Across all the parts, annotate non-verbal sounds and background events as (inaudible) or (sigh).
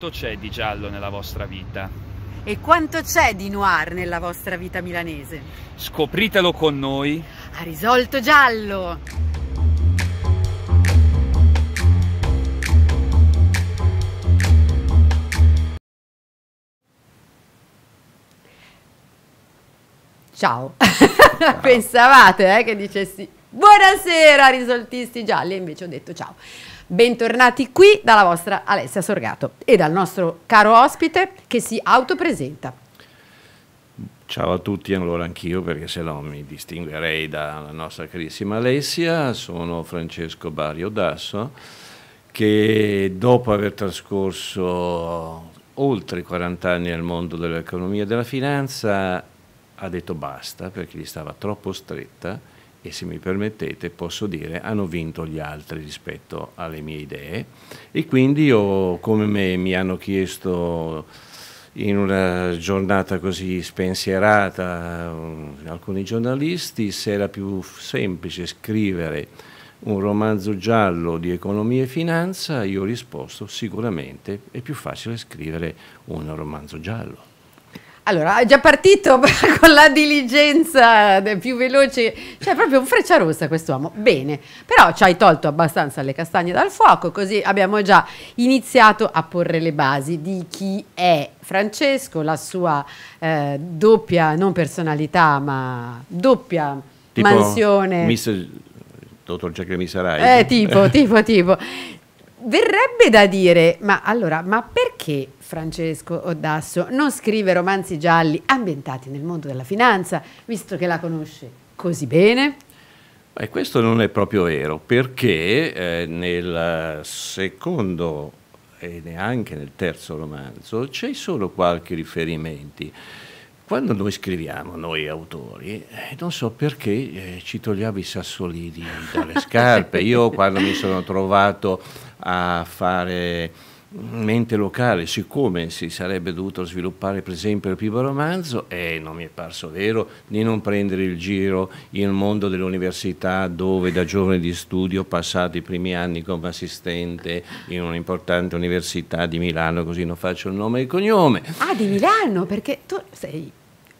Quanto c'è di giallo nella vostra vita? E quanto c'è di noir nella vostra vita milanese? Scopritelo con noi. A risolto giallo! Ciao. (laughs) Pensavate eh, che dicessi buonasera risoltisti gialli e invece ho detto ciao. Bentornati qui dalla vostra Alessia Sorgato e dal nostro caro ospite che si autopresenta. Ciao a tutti, allora anch'io perché se no mi distinguerei dalla nostra carissima Alessia, sono Francesco Bario Dasso che dopo aver trascorso oltre 40 anni nel mondo dell'economia e della finanza ha detto basta perché gli stava troppo stretta e se mi permettete posso dire hanno vinto gli altri rispetto alle mie idee e quindi ho, come me, mi hanno chiesto in una giornata così spensierata um, alcuni giornalisti se era più semplice scrivere un romanzo giallo di economia e finanza, io ho risposto sicuramente è più facile scrivere un romanzo giallo. Allora, è già partito (laughs) con la diligenza più veloce, cioè proprio un freccia rossa quest'uomo. Bene, però ci hai tolto abbastanza le castagne dal fuoco, così abbiamo già iniziato a porre le basi di chi è Francesco, la sua eh, doppia, non personalità, ma doppia tipo mansione. Miss, dottor Jekyll sarai. Eh, tipo, tipo, tipo. Verrebbe da dire, ma allora, ma perché Francesco Odasso non scrive romanzi gialli ambientati nel mondo della finanza, visto che la conosce così bene? Beh, questo non è proprio vero, perché eh, nel secondo e neanche nel terzo romanzo c'è solo qualche riferimento. Quando noi scriviamo, noi autori, eh, non so perché eh, ci togliamo i sassolini dalle (laughs) scarpe. Io quando mi sono trovato a fare mente locale, siccome si sarebbe dovuto sviluppare per esempio il primo romanzo, eh, non mi è parso vero di non prendere il giro il mondo dell'università dove da giovane di studio ho passato i primi anni come assistente in un'importante università di Milano, così non faccio il nome e il cognome. Ah, di Milano, perché tu sei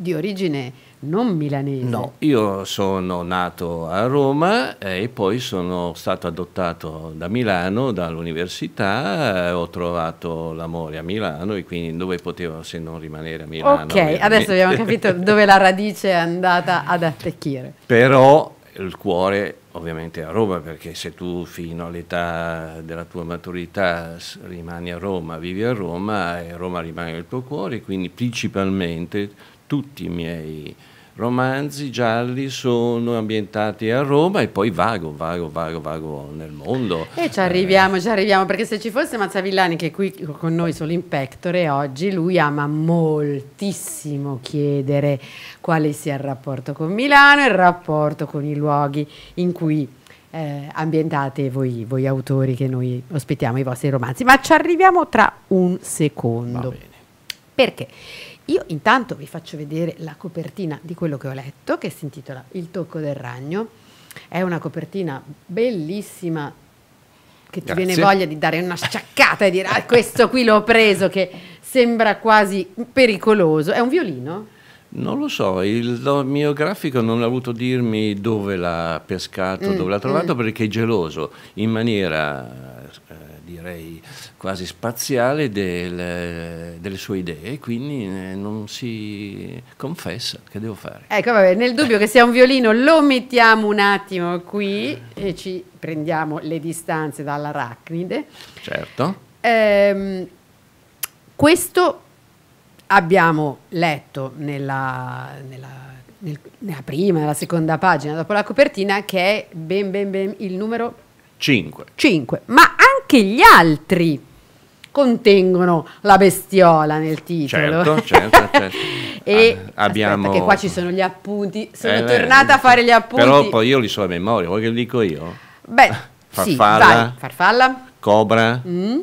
di origine non milanese. No, io sono nato a Roma eh, e poi sono stato adottato da Milano, dall'università, eh, ho trovato l'amore a Milano e quindi dove potevo se non rimanere a Milano. Ok, veramente. adesso abbiamo capito (laughs) dove la radice è andata ad attecchire. Però il cuore ovviamente a Roma perché se tu fino all'età della tua maturità rimani a Roma, vivi a Roma e Roma rimane nel tuo cuore, quindi principalmente tutti i miei romanzi gialli sono ambientati a Roma e poi vago, vago, vago, vago nel mondo. E ci arriviamo, eh. ci arriviamo, perché se ci fosse Mazzavillani che è qui con noi solo in pectore oggi, lui ama moltissimo chiedere quale sia il rapporto con Milano e il rapporto con i luoghi in cui eh, ambientate voi, voi autori che noi ospitiamo i vostri romanzi. Ma ci arriviamo tra un secondo. Perché? Io intanto vi faccio vedere la copertina di quello che ho letto, che si intitola Il tocco del ragno. È una copertina bellissima che ti Grazie. viene voglia di dare una sciaccata e dire ah, questo qui l'ho preso che sembra quasi pericoloso. È un violino? Non lo so, il mio grafico non ha voluto dirmi dove l'ha pescato, mm, dove l'ha trovato, mm. perché è geloso in maniera eh, direi quasi spaziale del, delle sue idee, quindi eh, non si confessa. Che devo fare? Ecco, vabbè, nel dubbio eh. che sia un violino, lo mettiamo un attimo qui e ci prendiamo le distanze dall'arachnide. Certo. Ehm, questo abbiamo letto nella, nella, nel, nella prima, nella seconda pagina, dopo la copertina, che è ben, ben, ben il numero 5. 5. Ma anche gli altri contengono la bestiola nel titolo. Certo, certo, certo. (laughs) Ah, e ah, abbiamo... Aspetta, che qua ci sono gli appunti, sono eh, tornata eh, a fare gli appunti. Però poi io li so a memoria, vuoi che li dico io? Beh, (laughs) farfalla, sì, vai, farfalla. cobra, mm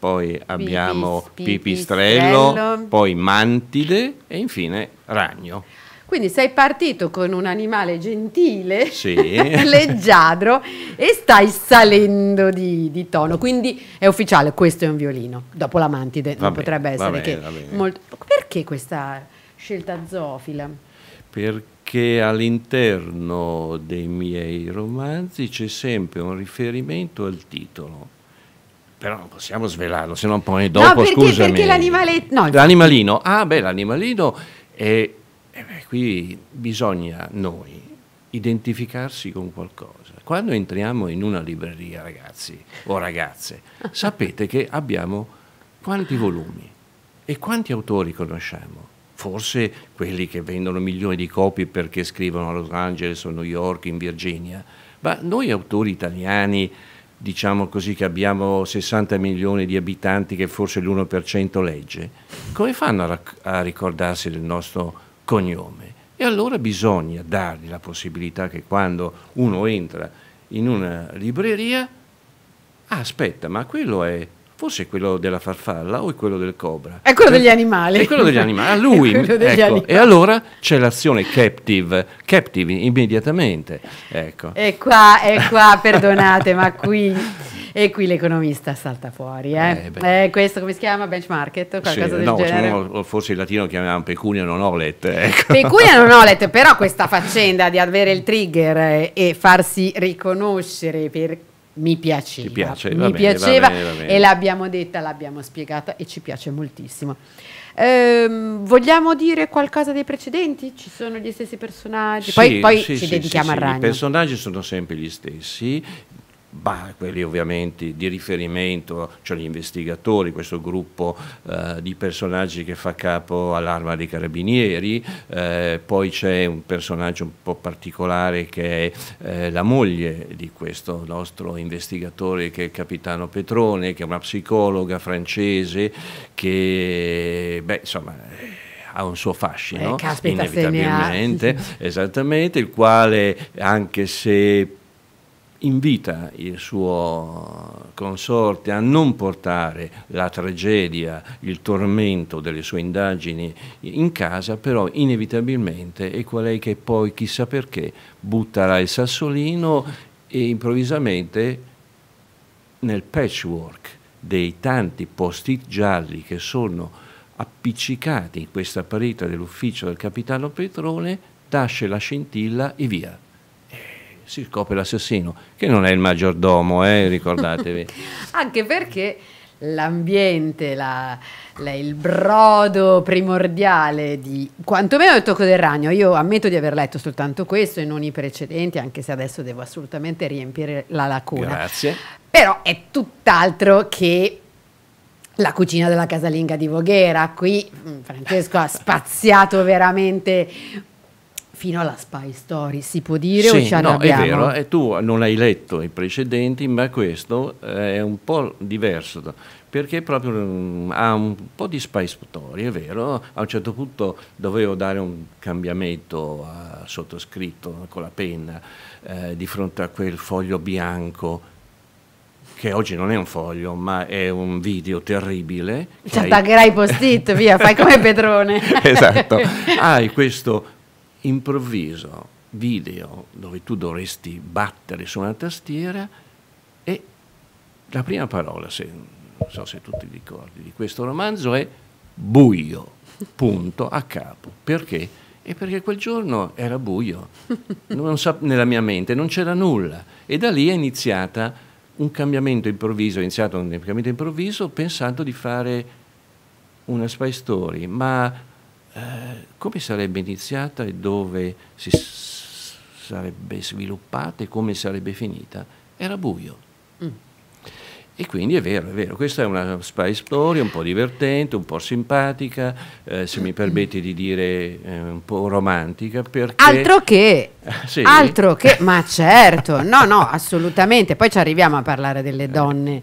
poi abbiamo pipistrello, pipistrello, poi mantide e infine ragno. Quindi sei partito con un animale gentile, sì. (laughs) leggiadro e stai salendo di, di, tono. Quindi è ufficiale, questo è un violino. Dopo la mantide, va non bene, potrebbe essere bene, che... Molto... Perché questa scelta zoofila? Perché all'interno dei miei romanzi c'è sempre un riferimento al titolo però non possiamo svelarlo, se no poi dopo, no, perché, scusami. Perché l'animaletto... No. L'animalino, ah beh, l'animalino è... Eh beh, qui bisogna noi identificarsi con qualcosa. Quando entriamo in una libreria, ragazzi o ragazze, (laughs) sapete che abbiamo quanti volumi e quanti autori conosciamo? Forse quelli che vendono milioni di copie perché scrivono a Los Angeles o New York, in Virginia, ma noi autori italiani diciamo così, che abbiamo 60 milioni di abitanti che forse l'1% legge, come fanno a, a ricordarsi del nostro cognome? E allora bisogna dargli la possibilità che quando uno entra in una libreria, ah, aspetta, ma quello è forse è quello della farfalla o è quello del cobra. È quello degli animali. È quello degli (laughs) animali, a ah, lui. ecco. animali. E allora c'è l'azione captive, captive immediatamente. Ecco. E qua, e qua, perdonate, ma qui, qui... l'economista salta fuori, eh? Eh, eh, questo come si chiama? Benchmarket? Qualcosa sì, del no, genere? No, forse in latino chiamavano pecunia non olet. Ecco. Pecunia non olet, però questa faccenda di avere il trigger e farsi riconoscere per mi piaceva, piace, mi bene, piaceva va bene, va bene. e l'abbiamo detta, l'abbiamo spiegata e ci piace moltissimo. Ehm, vogliamo dire qualcosa dei precedenti? Ci sono gli stessi personaggi? Sì, poi, poi sì, ci sì, dedichiamo al ragno. I personaggi sono sempre gli stessi, bah, quelli ovviamente di riferimento, cioè gli investigatori, questo gruppo eh, di personaggi che fa capo all'arma dei carabinieri, eh, poi c'è un personaggio un po' particolare che è eh, la moglie di questo nostro investigatore che è il capitano Petrone, che è una psicologa francese che, beh, insomma eh, ha un suo fascino, eh, caspita, inevitabilmente, esattamente, il quale anche se invita il suo consorte a non portare la tragedia, il tormento delle sue indagini in casa, però inevitabilmente è qual che poi, chissà perché, butterà il sassolino e improvvisamente nel patchwork dei tanti post-it gialli che sono appiccicati in questa parete dell'ufficio del capitano Petrone, tasce la scintilla e via si scopre l'assassino, che non è il maggiordomo, eh, ricordatevi. (laughs) Anche perché l'ambiente, la, la, il brodo primordiale di quantomeno il tocco del ragno. Io ammetto di aver letto soltanto questo e non i precedenti, anche se adesso devo assolutamente riempire la lacuna. Grazie. Però è tutt'altro che la cucina della casalinga di Voghera. Qui mm, Francesco ha spaziato veramente fino alla Spy Story, si può dire sì, o ci no, arrabbiamo? è vero, e eh, tu non hai letto i precedenti, ma questo eh, è un po' diverso, perché proprio mm, ha un po' di Spy Story, è vero, a un certo punto dovevo dare un cambiamento a sottoscritto con la penna eh, di fronte a quel foglio bianco che oggi non è un foglio, ma è un video terribile. Ci cioè, hai... attaccherai post-it, via, fai come (laughs) Petrone. esatto. (laughs) Hai questo improvviso video dove tu dovresti battere su una tastiera e la prima parola, se, non so se tu ti ricordi di questo romanzo, è buio, punto, a capo. Perché? E perché quel giorno era buio, sa, nella mia mente non c'era nulla. E da lì è iniziata un cambiamento improvviso, è iniziato un cambiamento improvviso pensando di fare una spy story, ma eh, come sarebbe iniziata e dove si sarebbe sviluppata e come sarebbe finita, era buio. Mm. E quindi è vero, è vero, questa è una spy story un po' divertente, un po' simpatica, eh, se mi permetti di dire eh, un po' romantica. Perché... Altro che, (laughs) sì. altro che, ma certo, no, no, assolutamente. Poi ci arriviamo a parlare delle donne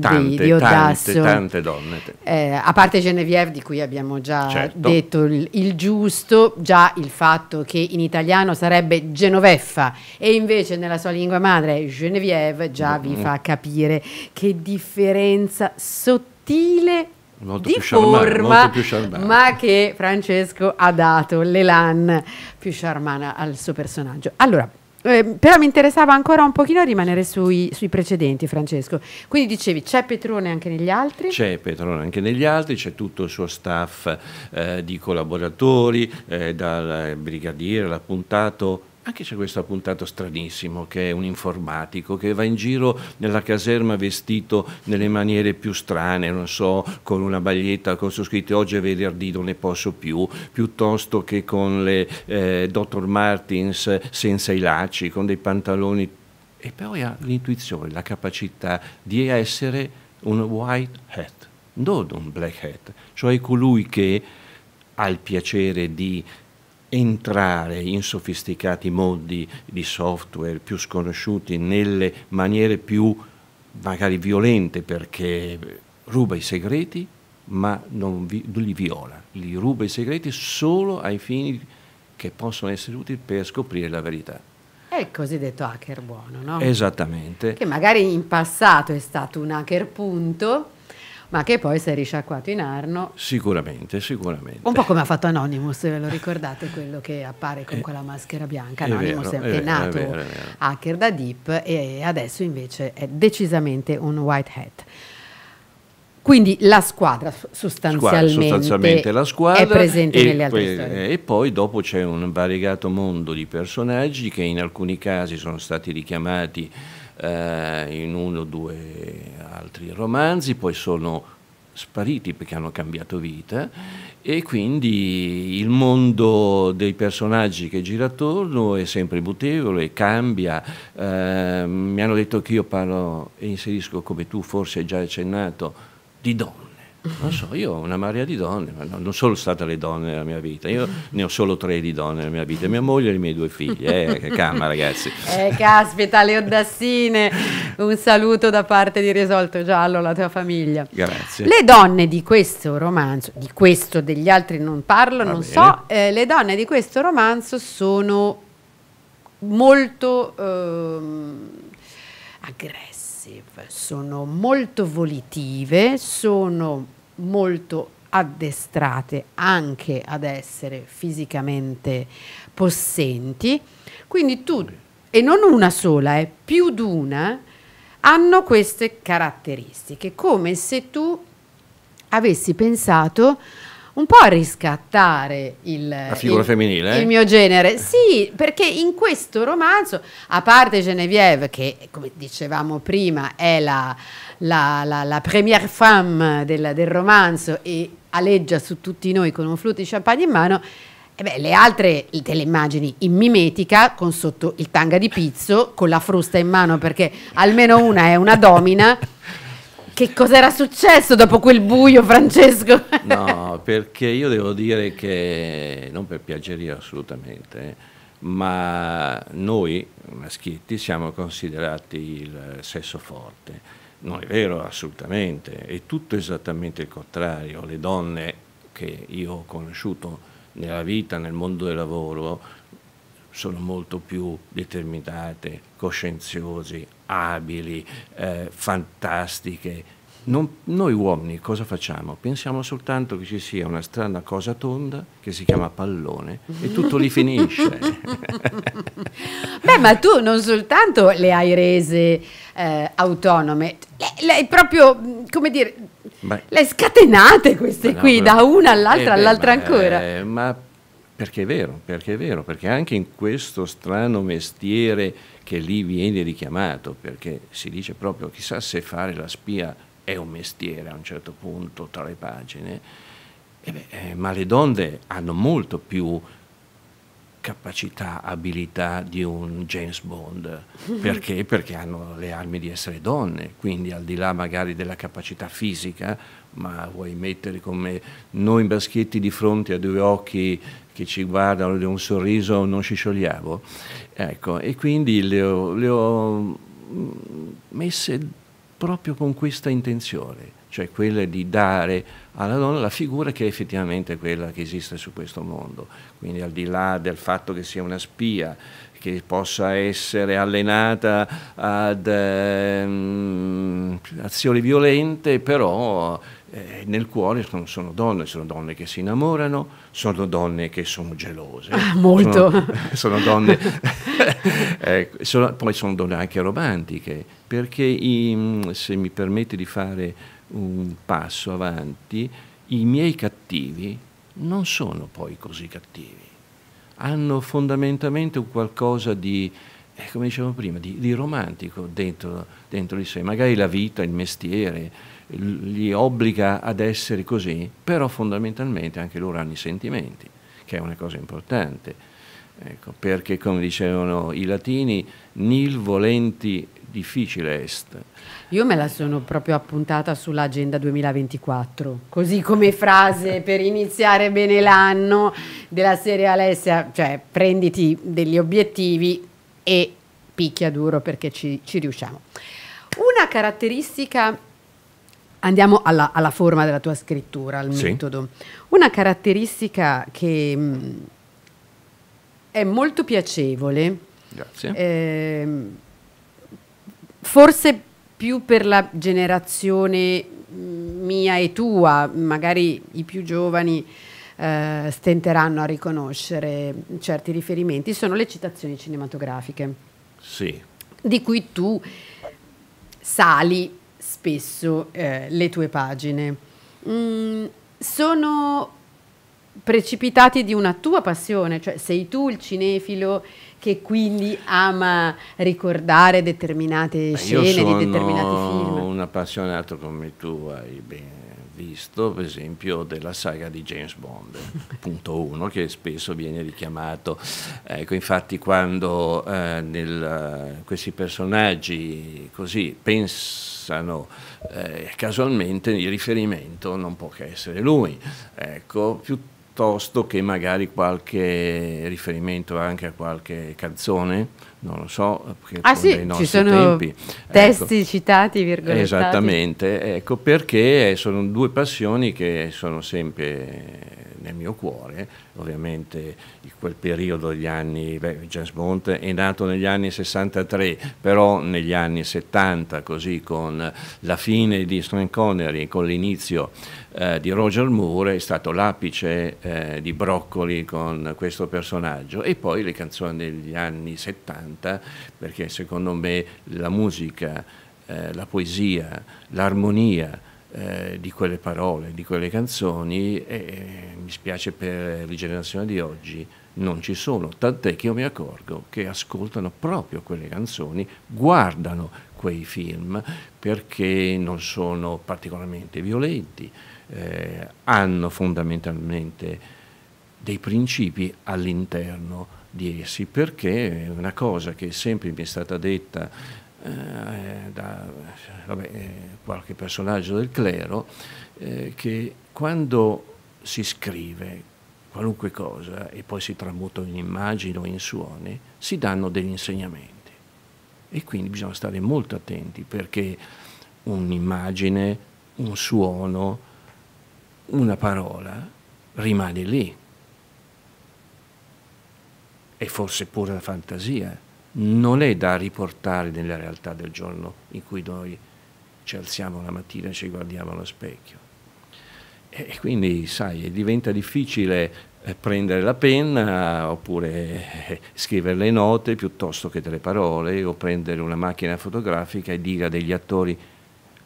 tante, di, di Tante, tante donne. Eh, a parte Genevieve, di cui abbiamo già certo. detto il, il, giusto, già il fatto che in italiano sarebbe Genoveffa e invece nella sua lingua madre Genevieve, già vi fa capire che differenza sottile Molto di più forma, più ma che Francesco ha dato l'elan più charmana al suo personaggio. Allora, Ehm, però mi interessava ancora un pochino rimanere sui, sui precedenti, Francesco. Quindi dicevi, c'è Petrone anche negli altri? C'è Petrone anche negli altri, c'è tutto il suo staff eh, di collaboratori, eh, dal brigadiere, l'appuntato anche c'è questo appuntato stranissimo che è un informatico che va in giro nella caserma vestito nelle maniere più strane, non so, con una baglietta con su scritto oggi è venerdì non ne posso più, piuttosto che con le eh, Dr. Martins senza i lacci, con dei pantaloni. E poi ha l'intuizione, la capacità di essere un white hat, non un black hat, cioè colui che ha il piacere di entrare in sofisticati modi di software più sconosciuti nelle maniere più magari violente perché ruba i segreti ma non vi, li viola, li ruba i segreti solo ai fini che possono essere utili per scoprire la verità. È il cosiddetto hacker buono, no? Esattamente. Che magari in passato è stato un hacker punto, ma che poi si è risciacquato in Arno. Sicuramente, sicuramente. Un po' come ha fatto Anonymous, ve lo ricordate, quello che appare con eh, quella maschera bianca. Anonymous è, vero, è, è nato è vero, vero. hacker da Deep e adesso invece è decisamente un white hat. Quindi la squadra sostanzialmente, sostanzialmente la squadra, è presente nelle altre poi, storie. E poi dopo c'è un variegato mondo di personaggi che in alcuni casi sono stati richiamati eh, in uno o due altri romanzi, poi sono spariti perché hanno cambiato vita e quindi il mondo dei personaggi che gira attorno è sempre mutevole, cambia. Eh, mi hanno detto che io parlo e inserisco come tu forse hai già accennato di donna non so, io ho una marea di donne, ma non sono state le donne nella mia vita, io ne ho solo tre di donne nella mia vita, mia moglie e i miei due figli, eh, che camma ragazzi. Eh, caspita, le Ordassine, un saluto da parte di Risolto Giallo alla tua famiglia. Grazie. Le donne di questo romanzo, di questo degli altri non parlo, Va non bene. so, eh, le donne di questo romanzo sono molto ehm, aggressive, sono molto volitive, sono molto addestrate anche ad essere fisicamente possenti. Quindi tu, e non una sola, è eh, più di una, hanno queste caratteristiche, come se tu avessi pensato un po' a riscattare il, La figura il, femminile, eh? il mio genere. Sì, perché in questo romanzo, a parte Genevieve, che come dicevamo prima è la, la, la, la première femme del, del, romanzo e aleggia su tutti noi con un flutto di champagne in mano, eh beh, le altre te le immagini in mimetica con sotto il tanga di pizzo, con la frusta in mano perché almeno una è una domina (laughs) Che cosa era successo dopo quel buio, Francesco? (laughs) no, perché io devo dire che, non per piaggeria assolutamente, ma noi maschietti siamo considerati il sesso forte. Non è vero assolutamente, è tutto esattamente il contrario. Le donne che io ho conosciuto nella vita, nel mondo del lavoro, sono molto più determinate, coscienziose, abili, eh, fantastiche. Non, noi uomini cosa facciamo? Pensiamo soltanto che ci sia una strana cosa tonda che si chiama pallone e tutto lì finisce. (laughs) Beh, ma tu non soltanto le hai rese eh, autonome, le, le hai proprio, come dire, Beh, le hai scatenate queste no, qui, da una all'altra eh beh, all'altra ma, ancora. Eh, ma perché è vero, perché è vero, perché anche in questo strano mestiere che lì viene richiamato, perché si dice proprio chissà se fare la spia è un mestiere a un certo punto tra le pagine, eh beh, eh, ma le donne hanno molto più capacità, abilità di un James Bond. (laughs) Perché? Perché hanno le armi di essere donne, quindi al di là magari della capacità fisica, ma vuoi mettere come noi maschietti di fronte a due occhi che ci guardano di un sorriso non ci scioglievo. Ecco, e quindi le ho, le ho mm, messe proprio con questa intenzione, cioè quella di dare alla donna la figura che è effettivamente quella che esiste su questo mondo. Quindi al di là del fatto che sia una spia, che possa essere allenata ad ehm, azioni violente, però eh, nel cuore sono, sono, donne, sono donne che si innamorano, sono donne che sono gelose. Ah, molto. Sono, (laughs) sono donne, (laughs) eh, sono, poi sono donne anche romantiche, perché i, mm, se mi permette di fare un passo avanti, i miei cattivi non sono poi così cattivi, hanno fondamentalmente un qualcosa di eh, come dicevo prima, di, di romantico dentro, dentro, di sé. Magari la vita, il mestiere li obbliga ad essere così, però fondamentalmente anche loro hanno i sentimenti, che è una cosa importante. Ecco, perché come dicevano i latini, nil volenti difficile est. Io me la sono proprio appuntata sull'agenda 2024, così come frase per iniziare bene l'anno della serie Alessia, cioè prenditi degli obiettivi, e picchia duro perché ci, ci riusciamo. Una caratteristica, andiamo alla, alla, forma della tua scrittura, al sì. metodo, una caratteristica che mh, mm, è molto piacevole, eh, forse più per la generazione mm, mia e tua, magari i più giovani eh, stenteranno a riconoscere certi riferimenti sono le citazioni cinematografiche. Sì. Di cui tu sali spesso eh, le tue pagine. Mm, sono precipitati di una tua passione, cioè sei tu il cinefilo che quindi ama ricordare determinate scene di determinati film. un appassionato come tu, hai ben visto per esempio della saga di James Bond, (laughs) punto uno, che spesso viene richiamato. Ecco, infatti quando eh, nel, eh, questi personaggi così pensano eh, casualmente, il riferimento non può che essere lui, ecco, piuttosto che magari qualche riferimento anche a qualche canzone non lo so, perché ah, sì, ci sono tempi, ecco. testi ecco, citati, virgolettati. Esattamente, ecco perché sono due passioni che sono sempre nel mio cuore, ovviamente in quel periodo degli anni, beh, James Bond è nato negli anni 63, però negli anni 70, così con la fine di Sean Connery, e con l'inizio eh, di Roger Moore, è stato l'apice eh, di Broccoli con questo personaggio e poi le canzoni degli anni 70 60, perché secondo me la musica, eh, la poesia, l'armonia eh, di quelle parole, di quelle canzoni, eh, mi spiace per le generazioni di oggi, non ci sono, tant'è che io mi accorgo che ascoltano proprio quelle canzoni, guardano quei film perché non sono particolarmente violenti, eh, hanno fondamentalmente dei principi all'interno di essi, perché è una cosa che sempre mi è stata detta eh, da vabbè, eh, qualche personaggio del clero, eh, che quando si scrive qualunque cosa e poi si tramuta in immagini o in suoni, si danno degli insegnamenti. E quindi bisogna stare molto attenti perché un'immagine, un suono, una parola rimane lì e forse pure la fantasia, non è da riportare nella realtà del giorno in cui noi ci alziamo la mattina e ci guardiamo allo specchio. E quindi, sai, diventa difficile eh, prendere la penna oppure eh, scrivere le note piuttosto che delle parole o prendere una macchina fotografica e dire a degli attori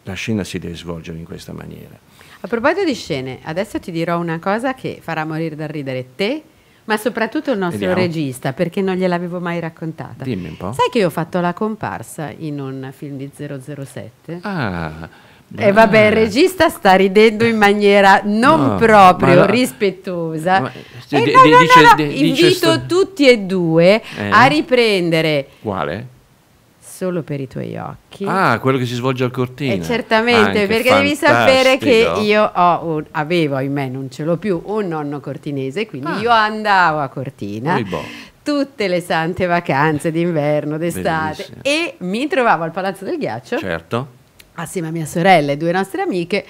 la scena si deve svolgere in questa maniera. A proposito di scene, adesso ti dirò una cosa che farà morire dal ridere te ma soprattutto il nostro Vediamo. regista, perché non gliel'avevo mai raccontata. Dimmi un po'. Sai che io ho fatto la comparsa in un film di 007? Ah. E eh, vabbè, il regista sta ridendo in maniera non no, proprio no, rispettosa. Ma, cioè, eh, no, dice, invito dice tutti e due eh. a riprendere. Quale? solo per i tuoi occhi. Ah, quello che si svolge al cortile. Eh, certamente, Anche, ah, perché fantastico. devi sapere che io ho un, avevo, ahimè non ce l'ho più, un nonno cortinese, quindi ah. io andavo a Cortina. Ui, boh. tutte le sante vacanze d'inverno, d'estate Bellissimo. e mi trovavo al Palazzo del Ghiaccio. Certo. Assieme a mia sorella e due nostre amiche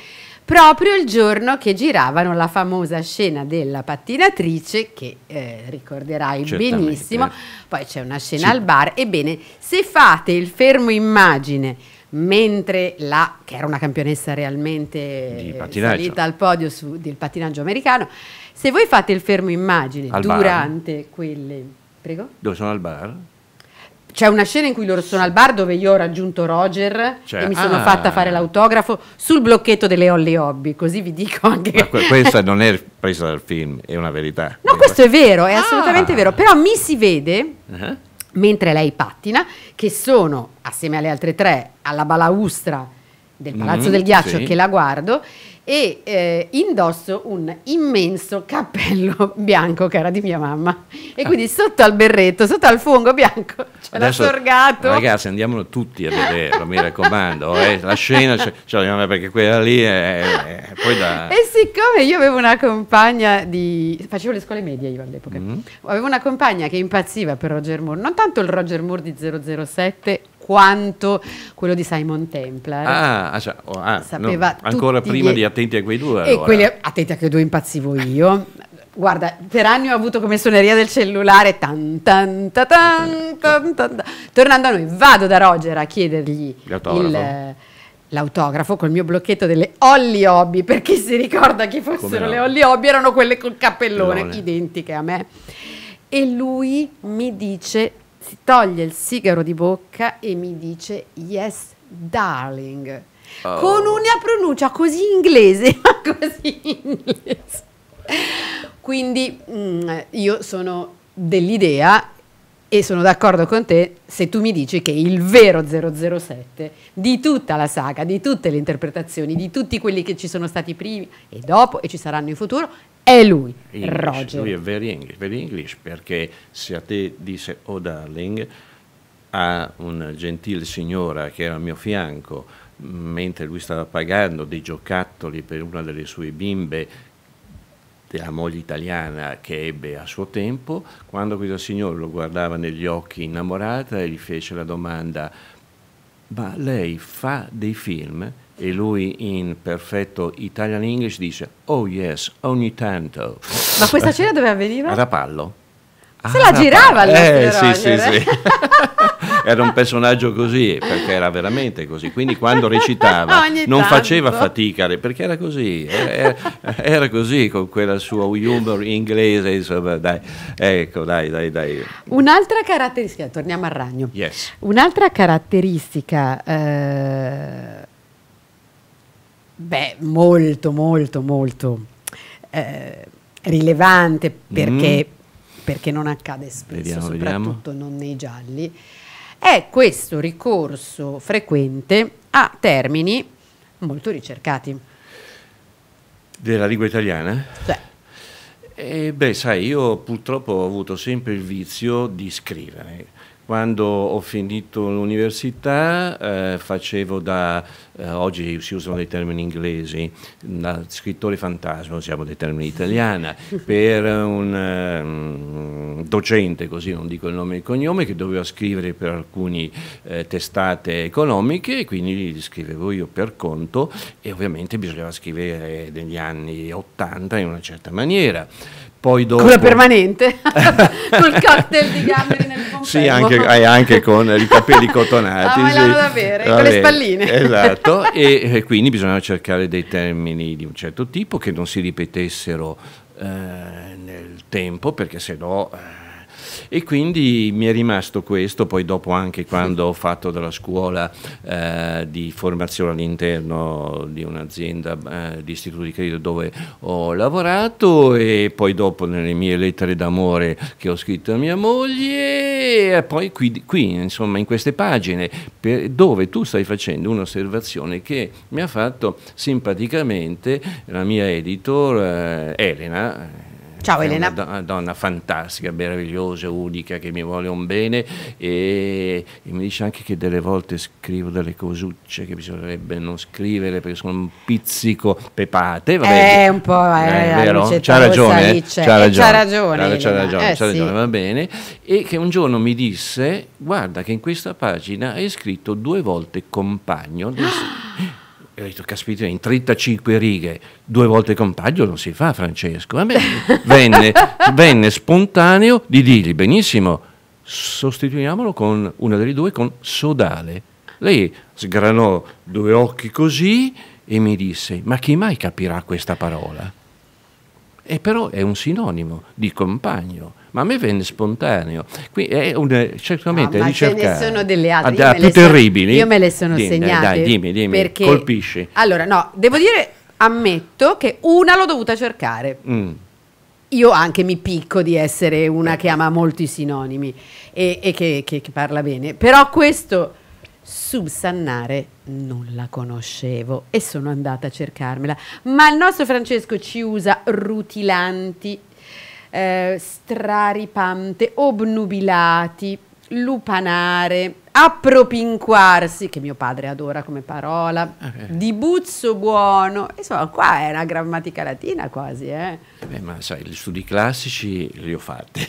proprio il giorno che giravano la famosa scena della pattinatrice che eh, ricorderai Certamente. benissimo, poi c'è una scena sì. al bar, ebbene se fate il fermo immagine mentre la, che era una campionessa realmente eh, salita al podio su, del pattinaggio americano, se voi fate il fermo immagine al durante bar. quelle... Prego? Dove sono al bar? c'è una scena in cui loro sono al bar dove io ho raggiunto Roger cioè, e mi sono ah. fatta fare l'autografo sul blocchetto delle Holly Hobby, così vi dico anche... Ma que- questa (laughs) non è presa dal film, è una verità. No, questo è vero, è ah. assolutamente vero, però mi si vede... Uh-huh. Mentre lei pattina, che sono assieme alle altre tre alla balaustra del Palazzo mm, del Ghiaccio sì. che la guardo e eh, indosso un immenso cappello (laughs) bianco che era di mia mamma e ah. quindi sotto al berretto, sotto al fungo bianco (laughs) c'è Adesso, l'assorgato ragazzi andiamolo tutti a vederlo mi raccomando eh, la scena ce l'abbiamo perché quella lì è, è poi da... e siccome io avevo una compagna di facevo le scuole medie io all'epoca mm-hmm. avevo una compagna che impazziva per Roger Moore non tanto il Roger Moore di 007 quanto quello di Simon Templar. Ah, ah cioè, oh, ah, no, ancora prima gli... di Attenti a quei due. Allora. E quelli, Attenti a quei due impazzivo io. Guarda, per anni ho avuto come suoneria del cellulare tan tan ta tan, tan, tan, tan, Tornando a noi, vado da Roger a chiedergli l'autografo, il, l'autografo col mio blocchetto delle Olli Hobby, Per chi si ricorda chi fossero no? le Olli Hobby, erano quelle col cappellone, Lone. identiche a me. E lui mi dice si toglie il sigaro di bocca e mi dice yes darling. Oh. Con una pronuncia così inglese, (laughs) ma così inglese. Quindi mh, mm, io sono dell'idea e sono d'accordo con te se tu mi dici che il vero 007 di tutta la saga, di tutte le interpretazioni, di tutti quelli che ci sono stati prima e dopo e ci saranno in futuro è lui, English. Roger. Lui è very English, very English perché se a te disse oh darling a una gentile signora che era al mio fianco mentre lui stava pagando dei giocattoli per una delle sue bimbe della moglie italiana che ebbe a suo tempo, quando questa signora lo guardava negli occhi innamorata e gli fece la domanda ma lei fa dei film? e lui in perfetto Italian English dice Oh yes, ogni tanto. Ma questa cena dove avveniva? A Rapallo. Se ah, la girava lui. Eh, sì, sì, sì. Eh. (laughs) era un personaggio così, perché era veramente così. Quindi quando recitava (laughs) non faceva fatica, perché era così, era, eh, era così con quella sua humor inglese, insomma, dai, ecco, dai, dai, dai. Un'altra caratteristica, torniamo al ragno. Yes. Un'altra caratteristica eh, Beh, molto, molto, molto eh, rilevante perché, mm. perché, non accade spesso, vediamo, soprattutto vediamo. non nei gialli, è questo ricorso frequente a termini molto ricercati. Della lingua italiana? Cioè. Eh, beh, sai, io purtroppo ho avuto sempre il vizio di scrivere quando ho finito l'università eh, facevo da, eh, oggi si usano dei termini inglesi, da scrittore fantasma, usiamo dei termini italiani, (laughs) per un um, docente, così non dico il nome e il cognome, che doveva scrivere per alcune eh, testate economiche e quindi li scrivevo io per conto e ovviamente bisognava scrivere degli anni 80 in una certa maniera poi dopo... Come permanente, (laughs) col cocktail di gamberi nel pompermo. Sì, anche, eh, anche con i capelli cotonati. (laughs) ah, sì. da bere, con le spalline. Esatto, (laughs) e, e, quindi bisognava cercare dei termini di un certo tipo che non si ripetessero eh, nel tempo, perché se no... Eh, e quindi mi è rimasto questo, poi dopo anche quando ho fatto della scuola eh, di formazione all'interno di un'azienda eh, di istituto di credito dove ho lavorato e poi dopo nelle mie lettere d'amore che ho scritto a mia moglie e poi qui, qui insomma in queste pagine per, dove tu stai facendo un'osservazione che mi ha fatto simpaticamente la mia editor eh, Elena Ciao è Elena. Una donna fantastica, meravigliosa, unica, che mi vuole un bene e, e mi dice anche che delle volte scrivo delle cosucce che bisognerebbe non scrivere perché sono un pizzico pepate. Vabbè, eh, è un po' eh, è eh, vero? C'ha ragione, eh? eh? c'ha ragione, c'ha ragione, c'ha ragione, eh, c'ha ragione va bene. E che un giorno mi disse, guarda che in questa pagina hai scritto due volte compagno. Di e ho detto, caspita, in 35 righe, due volte compagno non si fa Francesco. A venne, (laughs) venne spontaneo di dirgli, benissimo, sostituiamolo con una delle due, con Sodale. Lei sgranò due occhi così e mi disse, ma chi mai capirà questa parola? E però è un sinonimo di compagno ma a me venne spontaneo. Qui è un, eh, certamente ah, ma ricercare. ce ne sono delle altre. Ah, più terribili. Io me le sono dimmi, segnate. Dai, dimmi, dimmi, perché... colpisci. Allora, no, devo dire, ammetto che una l'ho dovuta cercare. Mm. Io anche mi picco di essere una che ama molto i sinonimi e, e che, che, che parla bene, però questo subsannare non la conoscevo e sono andata a cercarmela. Ma il nostro Francesco ci usa rutilanti eh, straripante, obnubilati, lupanare, appropinquarsi, che mio padre adora come parola, okay. di buzzo buono, insomma qua è una grammatica latina quasi. Eh. eh beh, ma sai, gli studi classici li ho fatti.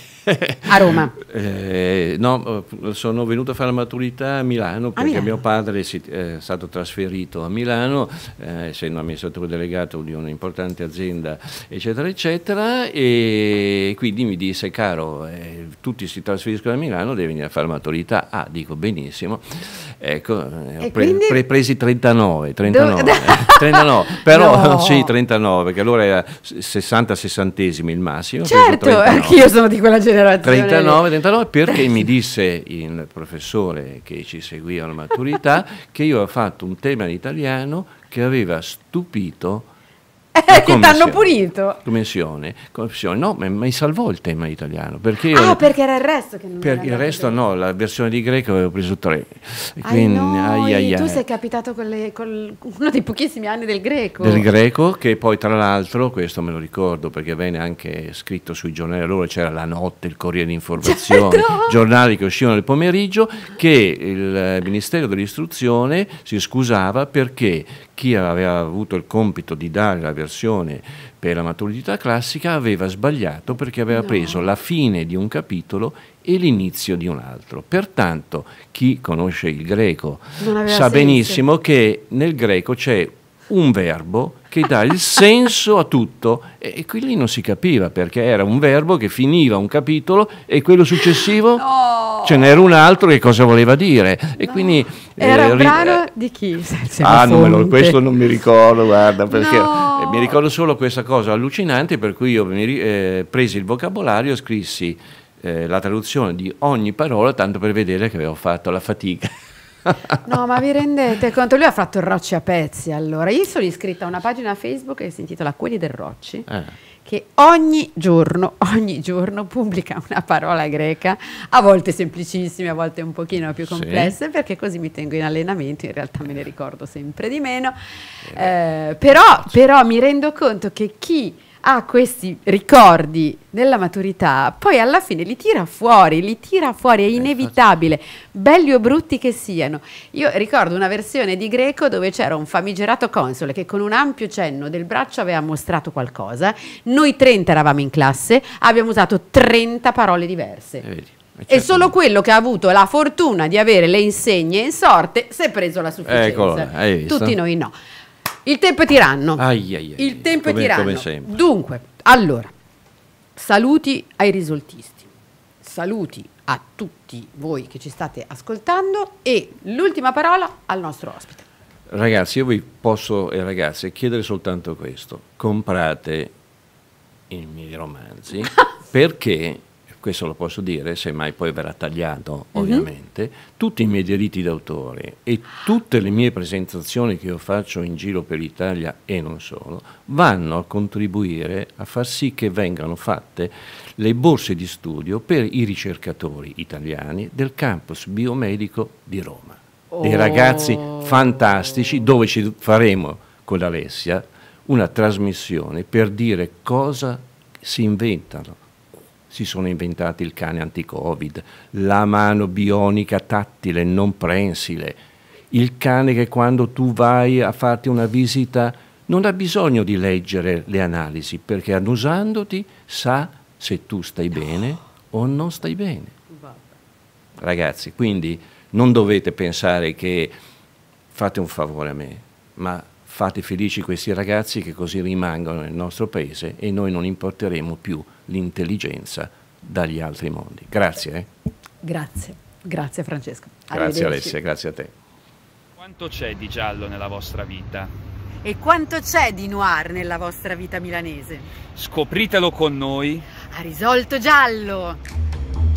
A Roma? (laughs) eh, no, sono venuto a fare la maturità a Milano perché a Milano. mio padre si, eh, è stato trasferito a Milano, eh, essendo amministratore delegato di un'importante azienda, eccetera, eccetera, e quindi mi disse, caro, eh, tutti si trasferiscono a Milano, devi venire a fare la maturità. Ah, dico, benissimo benissimo. Ecco, ho eh, pre, pre, presi 39, 39, do, 39 (laughs) però (laughs) no. sì, 39, che allora era 60 sessantesimi il massimo. Certo, anch'io sono di quella generazione. 39, 39, perché mi disse il professore che ci seguiva alla maturità (laughs) che io ho fatto un tema in italiano che aveva stupito eh, che t'hanno pulito. Commissione, commissione. No, ma mi salvò il tema italiano. Perché ah, io, perché era il resto che non per, Il resto detto. no, la versione di greco avevo preso tre. Quindi, ai ai ai tu sei capitato con, le, con, uno dei pochissimi anni del greco. Del greco, che poi tra l'altro, questo me lo ricordo perché venne anche scritto sui giornali, allora c'era La Notte, il Corriere di Informazione, certo. (laughs) giornali che uscivano nel pomeriggio, che il Ministero dell'Istruzione si scusava perché chi aveva avuto il compito di dare la versione per la maturità classica aveva sbagliato perché aveva no. preso la fine di un capitolo e l'inizio di un altro. Pertanto chi conosce il greco sa senso. benissimo che nel greco c'è un verbo che dà il (laughs) senso a tutto e, e qui lì non si capiva perché era un verbo che finiva un capitolo e quello successivo... No ce n'era un altro che cosa voleva dire. E no. quindi, Era eh, un brano eh, di chi? Ah, non lo, questo non mi ricordo, guarda, perché no. Eh, mi ricordo solo questa cosa allucinante per cui io mi, eh, presi il vocabolario scrissi eh, la traduzione di ogni parola tanto per vedere che avevo fatto la fatica. (laughs) No, ma vi rendete conto? Lui ha fatto il Rocci a pezzi allora. Io sono iscritta a una pagina Facebook che si intitola Quelli del Rocci. Eh che ogni giorno, (laughs) ogni giorno pubblica una parola greca, a volte semplicissime, a volte un pochino più complesse, sì. perché così mi tengo in allenamento, in realtà me ne eh. ricordo sempre di meno, eh. eh, però, però mi rendo conto che chi ha questi ricordi della maturità, poi alla fine li tira fuori, li tira fuori, è eh, inevitabile, belli o brutti che siano. Io ricordo una versione di Greco dove c'era un famigerato console che con un ampio cenno del braccio aveva mostrato qualcosa, noi 30 eravamo in classe, abbiamo usato 30 parole diverse. Eh, e vedi. Certo. E solo quello che ha avuto la fortuna di avere le insegne in sorte si è preso la sufficienza. Eccola, Tutti noi no. Il tempo è tiranno. Ai, ai, ai. Il tempo come, è tiranno. Dunque, allora, saluti ai risoltisti, saluti a tutti voi che ci state ascoltando e l'ultima parola al nostro ospite. Ragazzi, io vi posso e eh, ragazze chiedere soltanto questo. Comprate i miei romanzi (laughs) perché questo lo posso dire, semmai poi verrà tagliato mhm. ovviamente, mm -hmm. tutti i miei diritti d'autore e tutte le mie presentazioni che io faccio in giro per l'Italia e non solo, vanno a contribuire a far sì che vengano fatte le borse di studio per i ricercatori italiani del campus biomedico di Roma. Oh. Dei ragazzi oh. fantastici dove ci faremo con Alessia una trasmissione per dire cosa si inventano si sono inventati il cane anti-covid, la mano bionica tattile, non prensile, il cane che quando tu vai a farti una visita non ha bisogno di leggere le analisi perché annusandoti sa se tu stai bene o non stai bene. Ragazzi, quindi non dovete pensare che fate un favore a me, ma fate felici questi ragazzi che così rimangono nel nostro paese e noi non importeremo più l'intelligenza dagli altri mondi. Grazie. Eh. Grazie, grazie Francesco. Grazie Alessia, grazie a te. Quanto c'è di giallo nella vostra vita? E quanto c'è di noir nella vostra vita milanese? Scopritelo con noi. A risolto giallo!